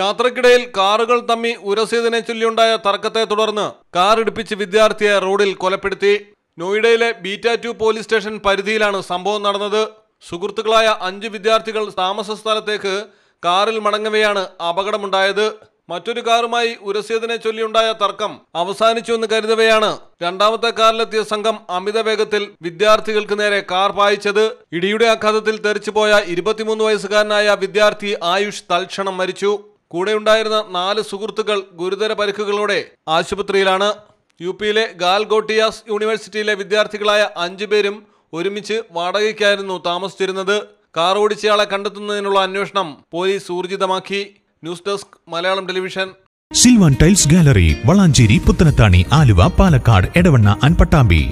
യാത്രക്കിടയിൽ കാറുകൾ തമ്മി ഉരസിയതിനെ ചൊല്ലിയുണ്ടായ തർക്കത്തെ തുടർന്ന് കാർ ഇടിപ്പിച്ച് വിദ്യാർത്ഥിയെ റോഡിൽ കൊലപ്പെടുത്തി നോയിഡയിലെ ബീറ്റ ടു പോലീസ് സ്റ്റേഷൻ പരിധിയിലാണ് സംഭവം നടന്നത് സുഹൃത്തുക്കളായ അഞ്ച് വിദ്യാർത്ഥികൾ താമസ സ്ഥലത്തേക്ക് കാറിൽ മടങ്ങവെയാണ് അപകടമുണ്ടായത് മറ്റൊരു കാറുമായി ഉരസിയതിനെ ചൊല്ലിയുണ്ടായ തർക്കം അവസാനിച്ചു എന്ന് കരുതവെയാണ് രണ്ടാമത്തെ കാറിലെത്തിയ സംഘം അമിത വേഗത്തിൽ വിദ്യാർത്ഥികൾക്ക് നേരെ കാർ പായിച്ചത് ഇടിയുടെ ആഘാതത്തിൽ തെറിച്ചുപോയ ഇരുപത്തിമൂന്ന് വയസ്സുകാരനായ വിദ്യാർത്ഥി ആയുഷ് തൽക്ഷണം മരിച്ചു കൂടെയുണ്ടായിരുന്ന നാല് സുഹൃത്തുക്കൾ ഗുരുതര പരിക്കുകളോടെ ആശുപത്രിയിലാണ് യു പിയിലെ ഗാൽഗോട്ടിയാസ് യൂണിവേഴ്സിറ്റിയിലെ വിദ്യാർത്ഥികളായ അഞ്ചു പേരും ഒരുമിച്ച് വാടകയ്ക്കായിരുന്നു താമസിച്ചിരുന്നത് കാർ ഓടിച്ചയാളെ കണ്ടെത്തുന്നതിനുള്ള അന്വേഷണം പോലീസ് ഊർജിതമാക്കി news desk Malayalam television Silvan tiles gallery Valanchery Puthanathani Aluva Palakkad Edavanna അൻപട്ടാമ്പി